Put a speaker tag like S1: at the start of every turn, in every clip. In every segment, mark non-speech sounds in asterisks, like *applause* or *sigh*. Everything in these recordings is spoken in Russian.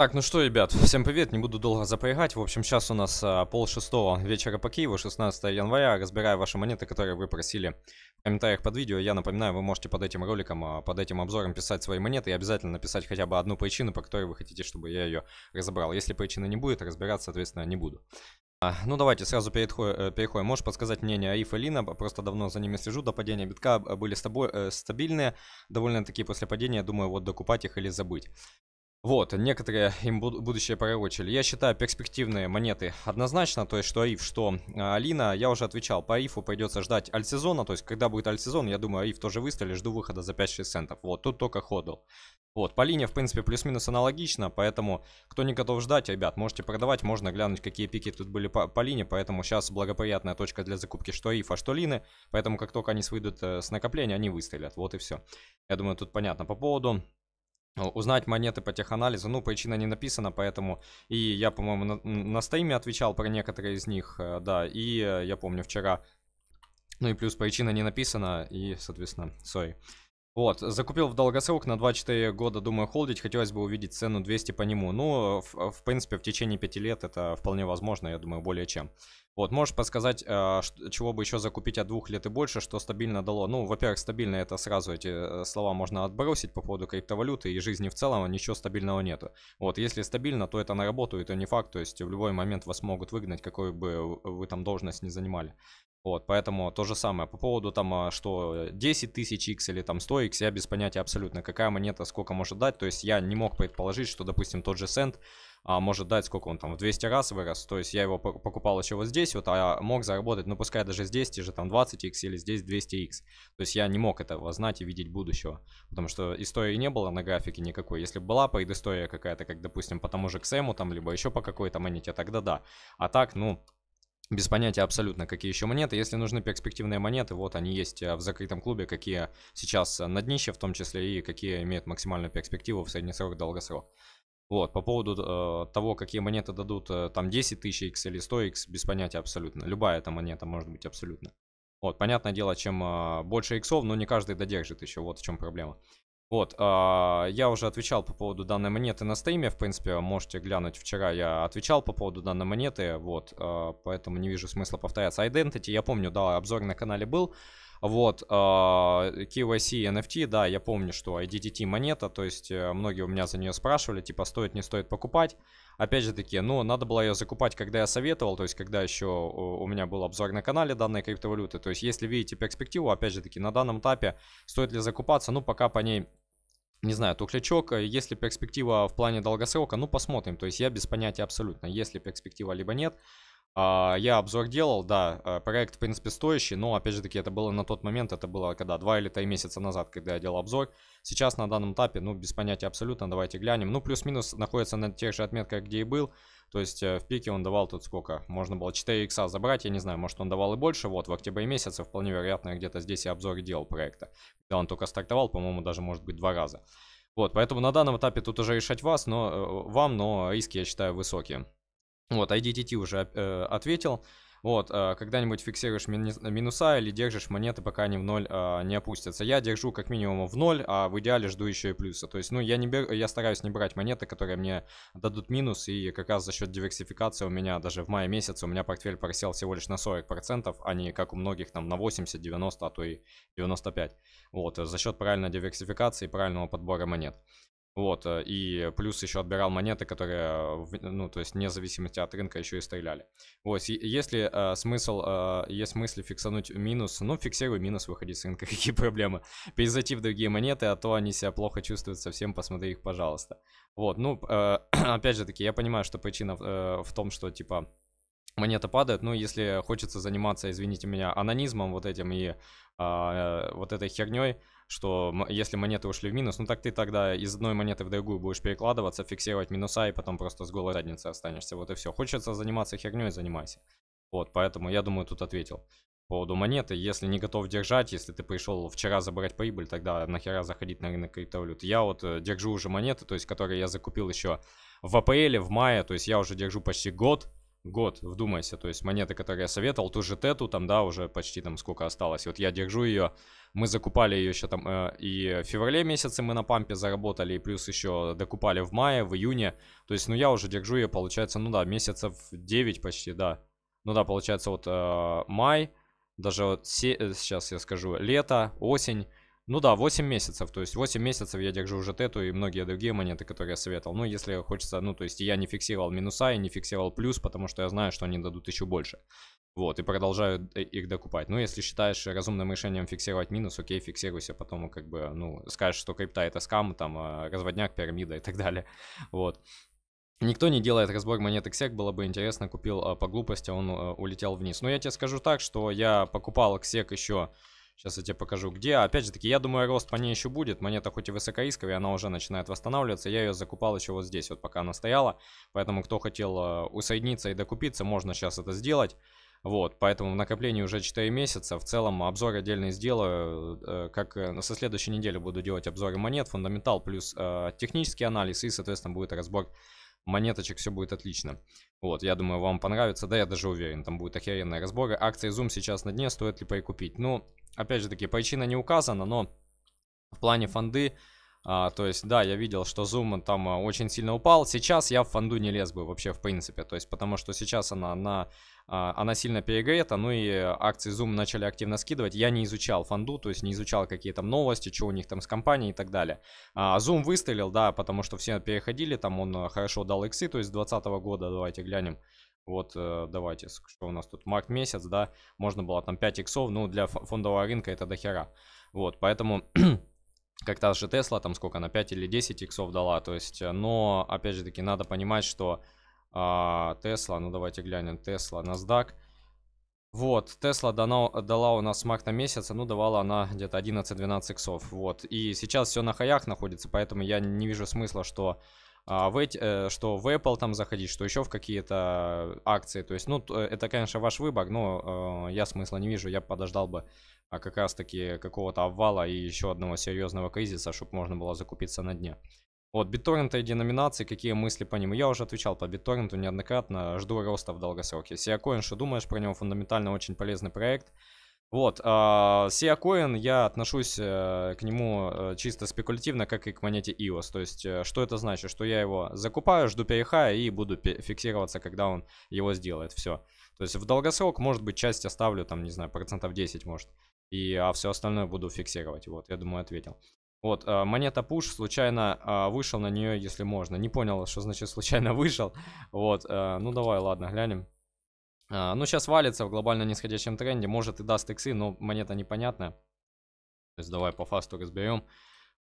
S1: Так, ну что, ребят, всем привет, не буду долго запрягать. В общем, сейчас у нас а, пол шестого вечера по Киеву, 16 января. Разбираю ваши монеты, которые вы просили в комментариях под видео. Я напоминаю, вы можете под этим роликом, а, под этим обзором писать свои монеты и обязательно написать хотя бы одну причину, по которой вы хотите, чтобы я ее разобрал. Если причины не будет, разбирать, соответственно, не буду. А, ну давайте сразу переходим. Э, переходим. Можешь подсказать мнение Арифа и Лина? Просто давно за ними слежу. До падения битка а, были стабо- э, стабильные. Довольно-таки после падения, думаю, вот докупать их или забыть. Вот, некоторые им будущее пророчили. Я считаю перспективные монеты однозначно, то есть что Аиф, что а, Алина. Я уже отвечал, по Аифу придется ждать альтсезона, то есть когда будет альтсезон, я думаю, Аиф тоже выстрелит, жду выхода за 5-6 центов. Вот, тут только ходл. Вот, по линии, в принципе, плюс-минус аналогично, поэтому кто не готов ждать, ребят, можете продавать, можно глянуть, какие пики тут были по, по линии, поэтому сейчас благоприятная точка для закупки что Ифа, что Лины, поэтому как только они выйдут э, с накопления, они выстрелят, вот и все. Я думаю, тут понятно. По поводу Узнать монеты по теханализу, ну, причина не написана, поэтому... И я, по-моему, на, на стриме отвечал про некоторые из них, э, да, и э, я помню вчера... Ну и плюс причина не написана, и, соответственно, сори. Вот, закупил в долгосрок на 24 года, думаю, холдить. Хотелось бы увидеть цену 200 по нему. Ну, в, э, в принципе, в течение 5 лет это вполне возможно, я думаю, более чем. Вот, можешь подсказать, э, чего бы еще закупить от двух лет и больше, что стабильно дало? Ну, во-первых, стабильно это сразу эти э, слова можно отбросить по поводу криптовалюты и жизни в целом, а ничего стабильного нету. Вот, если стабильно, то это на работу, это не факт, то есть в любой момент вас могут выгнать, какой бы вы там должность не занимали. Вот, поэтому то же самое по поводу там, а, что 10 тысяч X или там 100 X, я без понятия абсолютно, какая монета сколько может дать. То есть я не мог предположить, что, допустим, тот же Сент а, может дать, сколько он там, в 200 раз вырос. То есть я его покупал еще вот здесь, вот, а мог заработать, ну, пускай даже здесь те же там 20x или здесь 200x. То есть я не мог этого знать и видеть будущего, потому что истории не было на графике никакой. Если была предыстория какая-то, как, допустим, по тому же XM, там, либо еще по какой-то монете, тогда да. А так, ну, без понятия абсолютно, какие еще монеты. Если нужны перспективные монеты, вот они есть э, в закрытом клубе, какие сейчас на днище в том числе и какие имеют максимальную перспективу в среднесрок и долгосрок. Вот, по поводу э, того, какие монеты дадут, э, там 10 тысяч X или 100 X, без понятия абсолютно. Любая эта монета может быть абсолютно. Вот, понятное дело, чем э, больше иксов, но не каждый додержит еще, вот в чем проблема. Вот, э, я уже отвечал по поводу данной монеты на стриме, в принципе, можете глянуть, вчера я отвечал по поводу данной монеты, вот, э, поэтому не вижу смысла повторяться. Identity, я помню, да, обзор на канале был, вот, э, KYC NFT, да, я помню, что IDDT монета, то есть э, многие у меня за нее спрашивали, типа, стоит, не стоит покупать. Опять же таки, ну, надо было ее закупать, когда я советовал, то есть, когда еще у меня был обзор на канале данной криптовалюты. То есть, если видите перспективу, опять же таки, на данном этапе стоит ли закупаться, ну, пока по ней не знаю, туклячок, э, если перспектива в плане долгосрока, ну посмотрим, то есть я без понятия абсолютно, если перспектива либо нет, а, я обзор делал, да, а, проект, в принципе, стоящий, но, опять же таки, это было на тот момент, это было когда, два или три месяца назад, когда я делал обзор. Сейчас на данном этапе, ну, без понятия абсолютно, давайте глянем. Ну, плюс-минус находится на тех же отметках, где и был. То есть э, в пике он давал тут сколько? Можно было 4 икса забрать, я не знаю, может он давал и больше. Вот в октябре месяце вполне вероятно где-то здесь я обзор делал проекта. Когда он только стартовал, по-моему, даже может быть два раза. Вот, поэтому на данном этапе тут уже решать вас, но, э, вам, но риски, я считаю, высокие. Вот, IDTT уже э, ответил. Вот, э, когда-нибудь фиксируешь минуса или держишь монеты, пока они в ноль э, не опустятся. Я держу как минимум в ноль, а в идеале жду еще и плюса. То есть, ну, я, не бер... я стараюсь не брать монеты, которые мне дадут минус, и как раз за счет диверсификации у меня даже в мае месяце у меня портфель просел всего лишь на 40%, а не как у многих там на 80, 90, а то и 95. Вот, э, за счет правильной диверсификации и правильного подбора монет. Вот, э, и плюс еще отбирал монеты, которые, ну, то есть, вне зависимости от рынка еще и стреляли. Вот, есть ли э, смысл, э, есть мысли фиксануть минус, ну, фиксируй минус, выходи с рынка, *laughs* какие проблемы. Перезайти в другие монеты, а то они себя плохо чувствуют совсем, посмотри их, пожалуйста. Вот, ну, э, *clears throat* опять же таки, я понимаю, что причина э, в том, что, типа, монета падает. Ну, если хочется заниматься, извините меня, анонизмом вот этим и а, э, вот этой херней, что если монеты ушли в минус, ну так ты тогда из одной монеты в другую будешь перекладываться, фиксировать минуса и потом просто с голой задницей останешься. Вот и все. Хочется заниматься херней, занимайся. Вот, поэтому я думаю, тут ответил. По поводу монеты, если не готов держать, если ты пришел вчера забрать прибыль, тогда нахера заходить на рынок криптовалют. Я вот э, держу уже монеты, то есть которые я закупил еще в апреле, в мае, то есть я уже держу почти год, год, вдумайся, то есть монеты, которые я советовал, ту же тету, там, да, уже почти там сколько осталось, вот я держу ее, мы закупали ее еще там э, и в феврале месяце мы на пампе заработали, и плюс еще докупали в мае, в июне, то есть, ну, я уже держу ее, получается, ну, да, месяцев 9 почти, да, ну, да, получается, вот э, май, даже вот се- э, сейчас я скажу, лето, осень, ну да, 8 месяцев, то есть 8 месяцев я держу уже тету и многие другие монеты, которые я советовал. Ну, если хочется, ну, то есть я не фиксировал минуса, я не фиксировал плюс, потому что я знаю, что они дадут еще больше. Вот, и продолжаю э, их докупать. Ну, если считаешь разумным решением фиксировать минус, окей, фиксируйся, потом как бы, ну, скажешь, что крипта это скам, там, а, разводняк, пирамида и так далее. *laughs* Вот. Никто не делает разбор монеты XSEC, было бы интересно, купил а, по глупости, он э, улетел вниз. Но я тебе скажу так, что я покупал XSEC еще Сейчас я тебе покажу, где. А опять же таки, я думаю, рост по ней еще будет. Монета хоть и высокорисковая, она уже начинает восстанавливаться. Я ее закупал еще вот здесь, вот пока она стояла. Поэтому, кто хотел э, усоединиться и докупиться, можно сейчас это сделать. Вот, поэтому в накоплении уже 4 месяца. В целом обзор отдельный сделаю. Э, как э, со следующей недели буду делать обзоры монет, фундаментал плюс технический анализ и, соответственно, будет разбор монеточек, все будет отлично. Вот, я думаю, вам понравится. Да, я даже уверен, там будет охеренные разборы. Акции Zoom сейчас на дне, стоит ли прикупить? Ну, опять же таки, причина не указана, но в плане фонды... А, то есть, да, я видел, что зум э, там а, очень сильно упал. Сейчас я в фонду не лез бы вообще, в принципе. То есть, потому что сейчас она, она, а, она сильно перегрета. Ну и акции Zoom начали активно скидывать. Я не изучал фонду, то есть не изучал какие там новости, что у них там с компанией и так далее. А, а Zoom выстрелил, да, потому что все переходили. Там он э, хорошо дал иксы, то есть с 2020 года. Давайте глянем. Вот, э, давайте, что у нас тут, март месяц, да, можно было там 5 иксов, ну, для фондового рынка это дохера. Вот, поэтому *clears throat* как та же Тесла, там сколько, она 5 или 10 иксов дала, то есть, э, но, опять же таки, надо понимать, что а, Тесла, а, ну, давайте глянем, Тесла, NASDAQ, вот, Тесла дана, дала у нас с марта месяца, ну, давала она где-то 11-12 иксов, вот, и сейчас все на хаях находится, поэтому я не вижу смысла, что а, в эти, э, что в Apple там заходить, что еще в какие-то акции. То есть, ну, это, конечно, ваш выбор, но э, я смысла не вижу. Я подождал бы а, как раз-таки какого-то обвала и еще одного серьезного кризиса, чтобы можно было закупиться на дне. Вот, BitTorrent и деноминации, какие мысли по нему Я уже отвечал по BitTorrent неоднократно, жду роста в долгосроке. Сиакоин, что думаешь про него? Фундаментально очень полезный проект. Вот, сиакоин я отношусь э, к нему э, чисто спекулятивно, как и к монете EOS. То есть, э, что это значит? Что я его закупаю, жду переха и буду фиксироваться, когда он его сделает. Все. То есть, в долгосрок, может быть, часть оставлю, там, не знаю, процентов 10, может. И, а все остальное буду фиксировать. Вот, я думаю, ответил. Вот, а, монета Push, случайно а, вышел на нее, если можно. Не понял, что значит случайно *laughs* вышел. Вот, ну давай, ладно, глянем. А, ну, сейчас валится в глобально нисходящем тренде. Может и даст иксы, но монета непонятная. То есть давай по фасту разберем.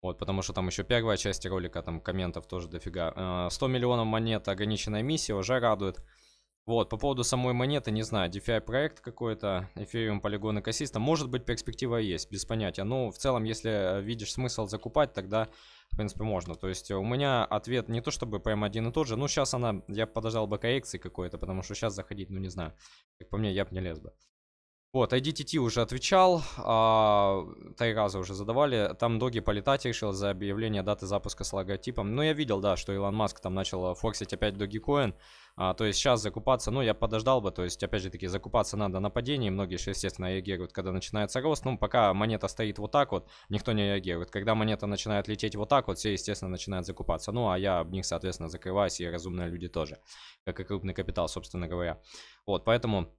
S1: Вот, потому что там еще первая часть ролика, там комментов тоже дофига. 100 а, миллионов монет, ограниченная миссия, уже радует. Вот, по поводу самой монеты, не знаю, DeFi проект какой-то, Ethereum Polygon Ecosystem, может быть, перспектива есть, без понятия. Но ну, в целом, если э, видишь смысл закупать, тогда, в принципе, можно. То есть э, у меня ответ не то чтобы прям один и тот же, ну сейчас она, я подождал бы коррекции какой-то, потому что сейчас заходить, ну не знаю, как по мне, я бы не лез бы. Вот, IDTT уже отвечал, а, Тайраза уже задавали. Там Доги полетать решил за объявление даты запуска с логотипом. Но ну, я видел, да, что Илон Маск там начал а, форсить опять Догикоин. А, то есть сейчас закупаться, ну, я подождал бы, то есть, опять же таки, закупаться надо на падении. Многие же, естественно, реагируют, когда начинается рост. Ну, пока монета стоит вот так вот, никто не реагирует. Когда монета начинает лететь вот так вот, все, естественно, начинают закупаться. Ну, а я об них, соответственно, закрываюсь, и разумные люди тоже, как и крупный капитал, собственно говоря. Вот, поэтому...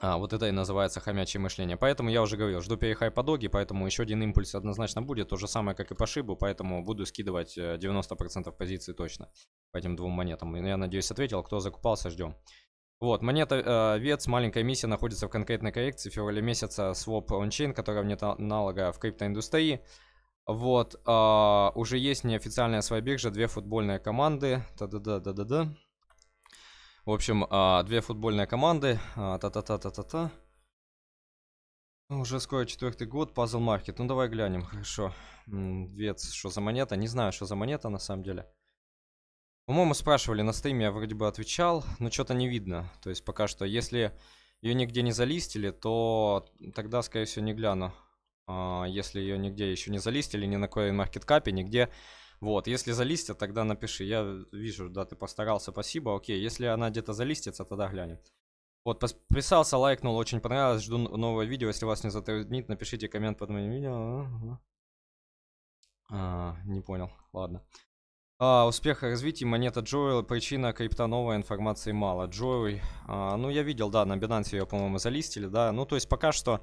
S1: А, вот это и называется хомячье мышление. Поэтому я уже говорил, жду перехайпа доги, поэтому еще один импульс однозначно будет. То же самое, как и по шибу, поэтому буду скидывать 90% э, позиций точно по этим двум монетам. Ну, я надеюсь ответил, кто закупался, ждем. Вот, монета э, ВЕЦ, маленькая миссия, находится в конкретной коррекции в феврале месяца. Своп ончейн, которая нет аналога в криптоиндустрии. Вот, э, уже есть неофициальная своя биржа, две футбольные команды. -да. В общем, а, две футбольные команды. А, та-та-та-та-та-та. Уже скоро четвертый год, пазл маркет. Ну давай глянем, хорошо. Две, что за монета? Не знаю, что за монета на самом деле. По-моему, спрашивали на стриме, я вроде бы отвечал, но что-то не видно. То есть пока что, если ее нигде не залистили, то тогда, скорее всего, не гляну. А, если ее нигде еще не залистили, ни на CoinMarketCap, нигде вот, если залистят, тогда напиши. Я вижу, да, ты постарался, спасибо. Окей, если она где-то залистится, тогда глянем. Вот, подписался, лайкнул, очень понравилось. Жду новое видео. Если вас не затруднит, напишите коммент под моим видео. А, не понял, ладно. А, успех развития развитие монета Джоэл. Причина крипта новой информации мало. Джоэл, а, ну я видел, да, на Binance ее, по-моему, залистили, да. Ну, то есть пока что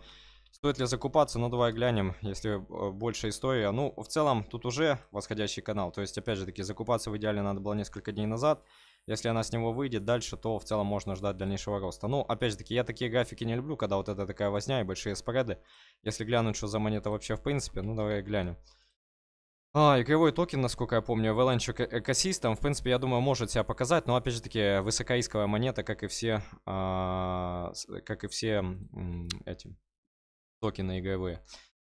S1: Стоит ли закупаться? Ну, давай глянем, если э, больше история. Ну, в целом, тут уже восходящий канал. То есть, опять же таки, закупаться в идеале надо было несколько дней назад. Если она с него выйдет дальше, то в целом можно ждать дальнейшего роста. Ну, опять же таки, я такие графики не люблю, когда вот это такая возня и большие спреды. Если глянуть, что за монета вообще в принципе, ну, давай глянем. А, игровой токен, насколько я помню, Avalanche Ecosystem, в принципе, я думаю, может себя показать, но, опять же таки, высокоисковая монета, как и все, а, как и все эти, токены ИГВ.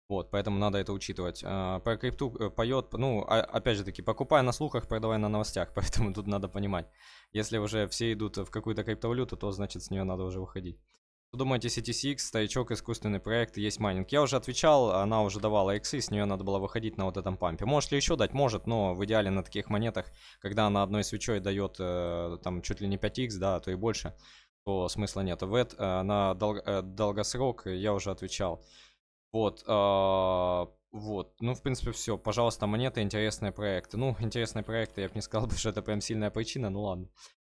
S1: Вот, поэтому надо это учитывать. А, про крипту э, поет, ну, а, опять же таки, покупая на слухах, продавая на новостях, *laughs* поэтому тут надо понимать. Если уже все идут в какую-то криптовалюту, то значит с нее надо уже выходить. Что думаете, CTCX, старичок, искусственный проект, есть майнинг? Я уже отвечал, она уже давала иксы, с нее надо было выходить на вот этом пампе. Может ли еще дать? Может, но в идеале на таких монетах, когда она одной свечой дает э, там чуть ли не 5 X да, а то и больше, то смысла нет. В это, э, на дол, э, долгосрок я уже отвечал. Вот, а, вот, ну, в принципе, все. Пожалуйста, монеты, интересные проекты. Ну, интересные проекты, я бы не сказал, что это прям сильная причина, ну ладно.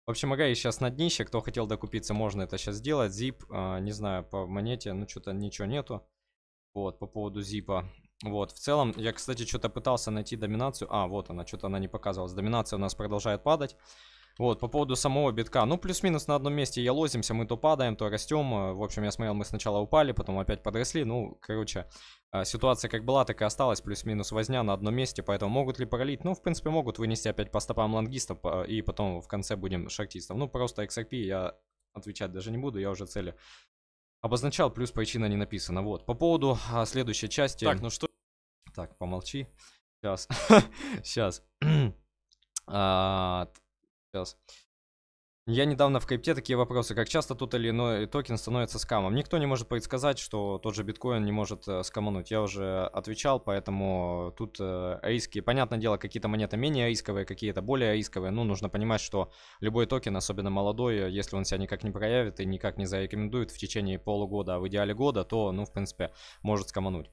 S1: В общем, Рэй сейчас на днище, кто хотел докупиться, можно это сейчас сделать. Zip, э, а, не знаю, по монете, ну, что-то ничего нету. Вот, по поводу зипа. Вот, в целом, я, кстати, что-то пытался найти доминацию. А, вот она, что-то она не показывалась. Доминация у нас продолжает падать. Вот, по поводу самого битка. Ну, плюс-минус на одном месте я лозимся, мы то падаем, то растем. Э, в общем, я смотрел, мы сначала упали, потом опять подросли. Ну, короче, э, ситуация как была, так и осталась. Плюс-минус возня на одном месте, поэтому могут ли пролить? Ну, в принципе, могут вынести опять по стопам лангистов, э, и потом в конце будем шахтистов. Ну, просто XRP я отвечать даже не буду, я уже цели обозначал, плюс причина не написана. Вот, по поводу а, следующей части... Так, ну что... Так, помолчи. Сейчас. Сейчас. *laughs* *clears throat* А, сейчас. Я недавно в крипте такие вопросы, как часто тот или иной токен становится скамом. Никто не может предсказать, что тот же биткоин не может э, скамануть. Я уже отвечал, поэтому тут э, риски. Понятное дело, какие-то монеты менее рисковые, какие-то более рисковые. Ну, нужно понимать, что любой токен, особенно молодой, э, если он себя никак не проявит и никак не зарекомендует в течение полугода, а в идеале года, то, ну, в принципе, может скамануть.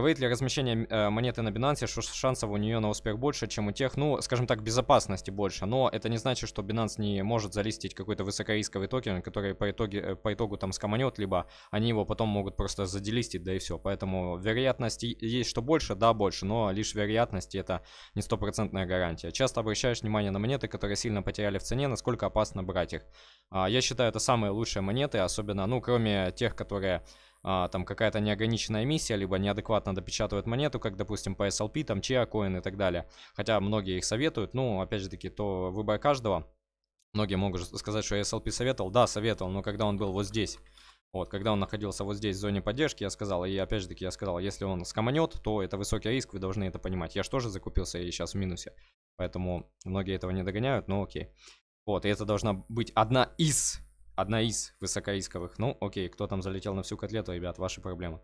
S1: Говорит ли размещение э, монеты на Binance, что шансов у нее на успех больше, чем у тех, ну, скажем так, безопасности больше. Но это не значит, что Binance не может залистить какой-то высокорисковый токен, который по, итоге, э, по итогу там скоманет, либо они его потом могут просто заделистить, да и все. Поэтому вероятность есть, что больше, да, больше, но лишь вероятности, это не стопроцентная гарантия. Часто обращаешь внимание на монеты, которые сильно потеряли в цене, насколько опасно брать их. А, я считаю, это самые лучшие монеты, особенно, ну, кроме тех, которые а, там какая-то неограниченная миссия, либо неадекватно допечатывают монету, как, допустим, по SLP, там, Chia Coin и так далее. Хотя многие их советуют, ну, опять же таки, то выбор каждого. Многие могут сказать, что я SLP советовал. Да, советовал, но когда он был вот здесь, вот, когда он находился вот здесь в зоне поддержки, я сказал, и опять же таки я сказал, если он скоманет, то это высокий риск, вы должны это понимать. Я же тоже закупился и сейчас в минусе, поэтому многие этого не догоняют, но окей. Вот, и это должна быть одна из Одна из высокорисковых. Ну, окей, кто там залетел на всю котлету, ребят, ваши проблемы.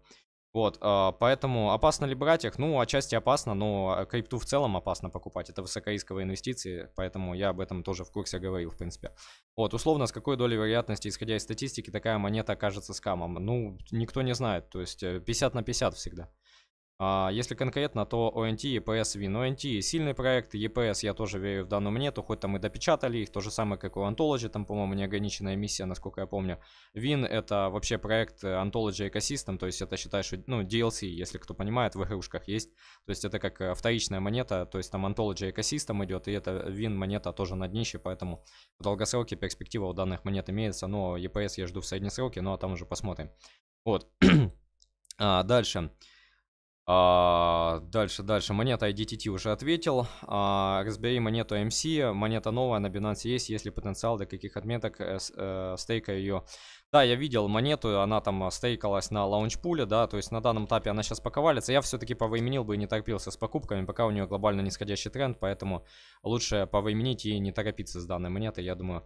S1: Вот, а, поэтому опасно ли брать их? Ну, отчасти опасно, но а, крипту в целом опасно покупать. Это высокорисковые инвестиции, поэтому я об этом тоже в курсе говорил, в принципе. Вот, условно, с какой долей вероятности, исходя из статистики, такая монета окажется скамом? Ну, никто не знает, то есть 50 э, на 50 всегда. А если конкретно, то ONT EPS Win. ONT сильный проект, EPS я тоже верю в данную монету хоть там и допечатали их, то же самое, как у Anthology, там, по-моему, неограниченная миссия, насколько я помню. Win это вообще проект э, Anthology Ecosystem, то есть это считаешь, ну, DLC, если кто понимает, в игрушках есть. То есть это как э, вторичная монета, то есть там Anthology Ecosystem идет, и это Win монета тоже на днище, поэтому в долгосроке перспектива у данных монет имеется, но EPS я жду в среднесроке, ну а там уже посмотрим. Вот. *clears throat* а, дальше. Дальше. А, дальше, дальше. Монета IDTT уже ответил. А, XBI монету MC. Монета новая на Binance есть. Есть ли потенциал для каких отметок э, э, стейка ее? Да, я видел монету, она там стейкалась на лаунчпуле, да, то есть на данном этапе она сейчас пока валится. Я все-таки повыменил бы и не торопился с покупками, пока у нее глобально нисходящий тренд, поэтому лучше повыменить и не торопиться с данной монетой. Я думаю,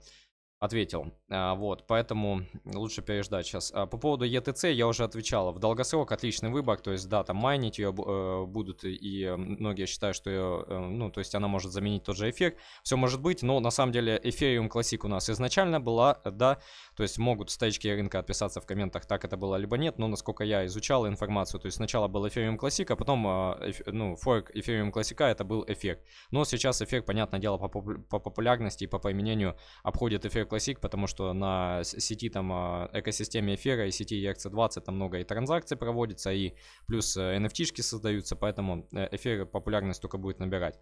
S1: ответил. А, вот, поэтому лучше переждать сейчас. А, по поводу ETC я уже отвечал. В долгосрок отличный выбор, то есть, да, там майнить ее э, будут, и э, многие считают, что ее, э, ну, то есть она может заменить тот же эфир. Все может быть, но на самом деле Ethereum Classic у нас изначально была, да, то есть могут стейчки рынка отписаться в комментах, так это было либо нет, но насколько я изучал информацию, то есть сначала был Ethereum Classic а потом, а, ну, fork Ethereum Classic это был эфир. Но сейчас эфир, понятное дело, по, по популярности и по применению обходит эфир Classic, потому что на сети там а, экосистеме эфира и сети ERC20 там много и транзакций проводится, и плюс nft э, создаются, поэтому э, эфир популярность только будет набирать.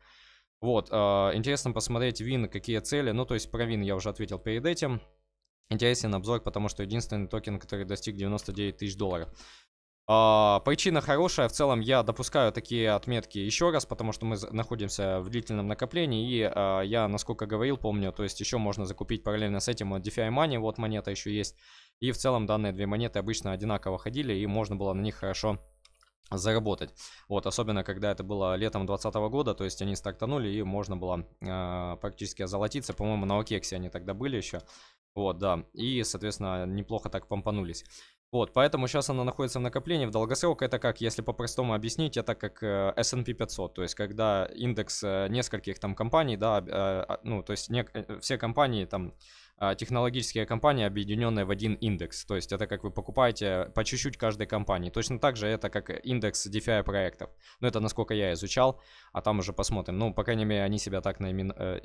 S1: Вот, а, интересно посмотреть вин, какие цели, ну то есть про вин я уже ответил перед этим. Интересен обзор, потому что единственный токен, который достиг 99 тысяч долларов. А, причина хорошая, в целом я допускаю такие отметки еще раз, потому что мы находимся в длительном накоплении, и а, я, насколько говорил, помню, то есть еще можно закупить параллельно с этим DeFi Money, вот монета еще есть, и в целом данные две монеты обычно одинаково ходили, и можно было на них хорошо заработать. Вот, особенно когда это было летом 2020 года, то есть они стартанули и можно было э, практически озолотиться. По-моему, на Окексе они тогда были еще. Вот, да. И, соответственно, неплохо так помпанулись. Вот, поэтому сейчас она находится в накоплении. В долгосрок это как, если по-простому объяснить, это как э, S&P 500. То есть, когда индекс э, нескольких там компаний, да, э, а, ну, то есть не, э, все компании там а, технологические компании, объединенные в один индекс. То есть это как вы покупаете по чуть-чуть каждой компании. Точно так же это как индекс DeFi проектов. Но это насколько я изучал, а там уже посмотрим. Ну, по крайней мере, они себя так наимен... Э,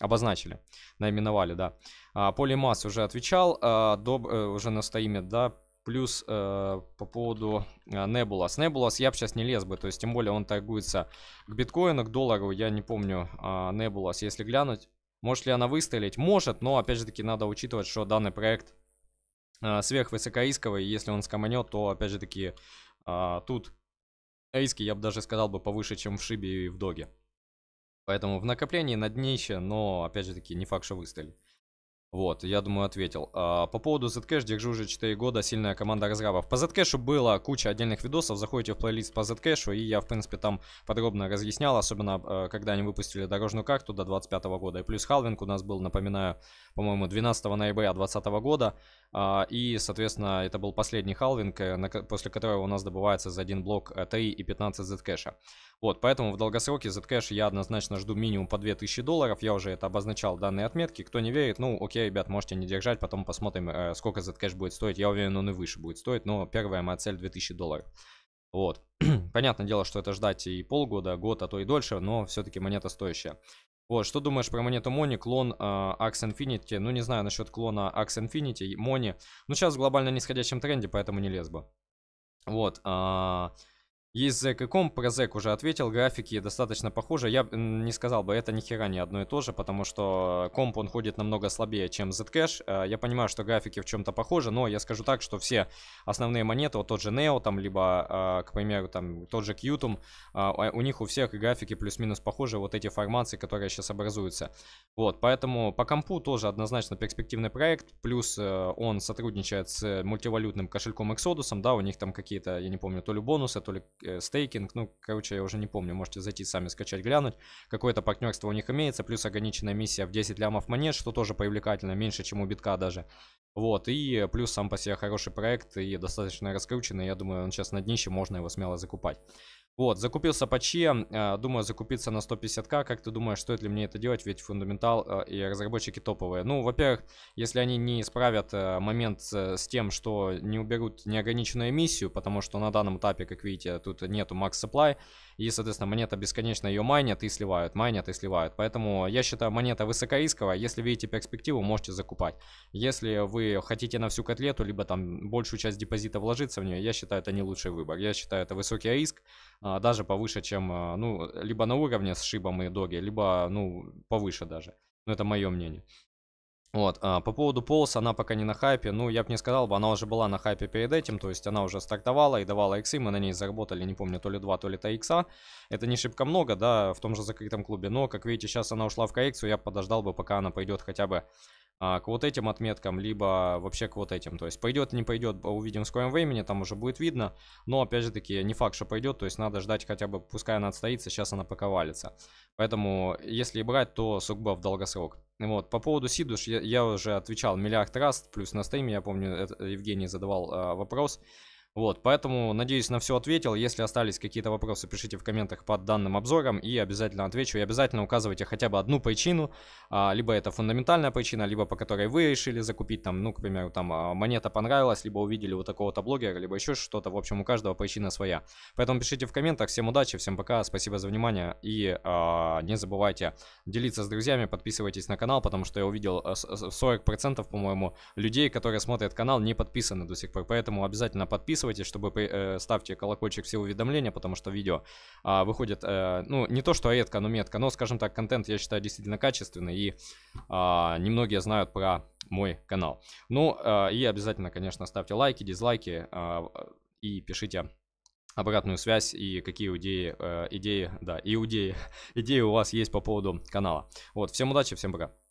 S1: обозначили, наименовали, да. А, Полимас уже отвечал, а, доб... Э, уже на стоиме, да, Плюс э, по поводу Небулас. Небулас я бы сейчас не лез бы, то есть тем более он торгуется к биткоину, к доллару, я не помню Небулас, э, Nebulous, если глянуть. Может ли она выстрелить? Может, но опять же таки надо учитывать, что данный проект э, сверхвысокоисковый. Если он скоманет, то опять же таки э, тут риски, я бы даже сказал бы, повыше, чем в Шибе и в Доге. Поэтому в накоплении на днище, но опять же таки не факт, что выстрелит. Вот, я думаю, ответил. А, по поводу Zcash, держу уже 4 года, сильная команда разрабов. По Zcash было куча отдельных видосов, заходите в плейлист по Zcash, и я, в принципе, там подробно разъяснял, особенно а, когда они выпустили дорожную карту до 25 года, и плюс халвинг у нас был, напоминаю, по-моему, 12 ноября 2020 года. А, и, соответственно, это был последний халвинг, э, после которого у нас добывается за один блок 3 э, и 15 Zcash. Вот, поэтому в долгосроке Zcash я однозначно жду минимум по 2000 долларов. Я уже это обозначал, данные отметки. Кто не верит, ну, окей, ребят, можете не держать. Потом посмотрим, э, сколько Zcash будет стоить. Я уверен, он и выше будет стоить, но первая моя цель 2000 долларов. Вот. *clears throat* Понятное дело, что это ждать и полгода, год, а то и дольше, но все-таки монета стоящая. Вот, что думаешь про монету Мони, клон э, Axe Infinity? Ну, не знаю насчет клона Axe Infinity, Мони. Ну, сейчас в глобально нисходящем тренде, поэтому не лез бы. Вот. Э, есть зэк и комп, про зэк уже ответил, графики достаточно похожи. Я не сказал бы, это ни хера не одно и то же, потому что комп он ходит намного слабее, чем Zcash. Э, я понимаю, что графики в чем-то похожи, но я скажу так, что все основные монеты, вот тот же Neo, там, либо, э, к примеру, там, тот же Кьютум, э, а у них у всех графики плюс-минус похожи, вот эти формации, которые сейчас образуются. Вот, поэтому по компу тоже однозначно перспективный проект, плюс он сотрудничает с мультивалютным кошельком Exodus, да, у них там какие-то, я не помню, то ли бонусы, то ли Э, стейкинг, ну, короче, я уже не помню, можете зайти сами скачать, глянуть. Какое-то партнерство у них имеется, плюс ограниченная миссия в 10 лямов монет, что тоже привлекательно, меньше, чем у битка даже. Вот, и плюс сам по себе хороший проект и достаточно раскрученный, я думаю, он сейчас на днище, можно его смело закупать. Вот, закупился по Чи, э, думаю закупиться на 150к, как ты думаешь, стоит ли мне это делать, ведь фундаментал э, и разработчики топовые. Ну, во-первых, если они не исправят э, момент с тем, что не уберут неограниченную эмиссию, потому что на данном этапе, как видите, тут нету max supply, и, соответственно, монета бесконечно ее майнят и сливают, майнят и сливают. Поэтому я считаю, монета высокорисковая, если видите перспективу, можете закупать. Если вы хотите на всю котлету, либо там большую часть депозита вложиться в нее, я считаю, это не лучший выбор. Я считаю, это высокий риск, а, даже повыше, чем, а, ну, либо на уровне с Шибом и Доги, либо, ну, повыше даже. Но ну, это мое мнение. Вот, а, по поводу Полс, она пока не на хайпе, ну, я бы не сказал бы, она уже была на хайпе перед этим, то есть она уже стартовала и давала иксы, мы на ней заработали, не помню, то ли 2, то ли 3 икса, это не шибко много, да, в том же закрытом клубе, но, как видите, сейчас она ушла в коррекцию, я подождал бы, пока она пойдет хотя бы а, к вот этим отметкам, либо вообще к вот этим. То есть пойдет, не пойдет, увидим в коем времени, там уже будет видно. Но опять же таки, не факт, что пойдет, то есть надо ждать хотя бы, пускай она отстоится, сейчас она пока валится. Поэтому, если брать, то сугубо в долгосрок. Вот, по поводу Сидуш я, я уже отвечал миллиард раз, плюс на стриме, я помню, это, Евгений задавал э, вопрос. Вот, поэтому, надеюсь, на все ответил. Если остались какие-то вопросы, пишите в комментах под данным обзором и обязательно отвечу. И обязательно указывайте хотя бы одну причину, а, либо это фундаментальная причина, либо по которой вы решили закупить там, ну, к примеру, там а, монета понравилась, либо увидели вот такого-то блогера, либо еще что-то. В общем, у каждого причина своя. Поэтому пишите в комментах. Всем удачи, всем пока, спасибо за внимание и э, не забывайте делиться с друзьями, подписывайтесь на канал, потому что я увидел 40%, э, по-моему, людей, которые смотрят канал, не подписаны до сих пор. Поэтому обязательно подписывайтесь подписывайтесь, чтобы э, ставьте колокольчик все уведомления, потому что видео э, выходит, э, ну, не то что редко, но метко, но, скажем так, контент, я считаю, действительно качественный, и э, немногие знают про мой канал. Ну, э, и обязательно, конечно, ставьте лайки, дизлайки, э, и пишите обратную связь и какие идеи, э, идеи, да, иудеи, *laughs* идеи у вас есть по поводу канала. Вот, всем удачи, всем пока.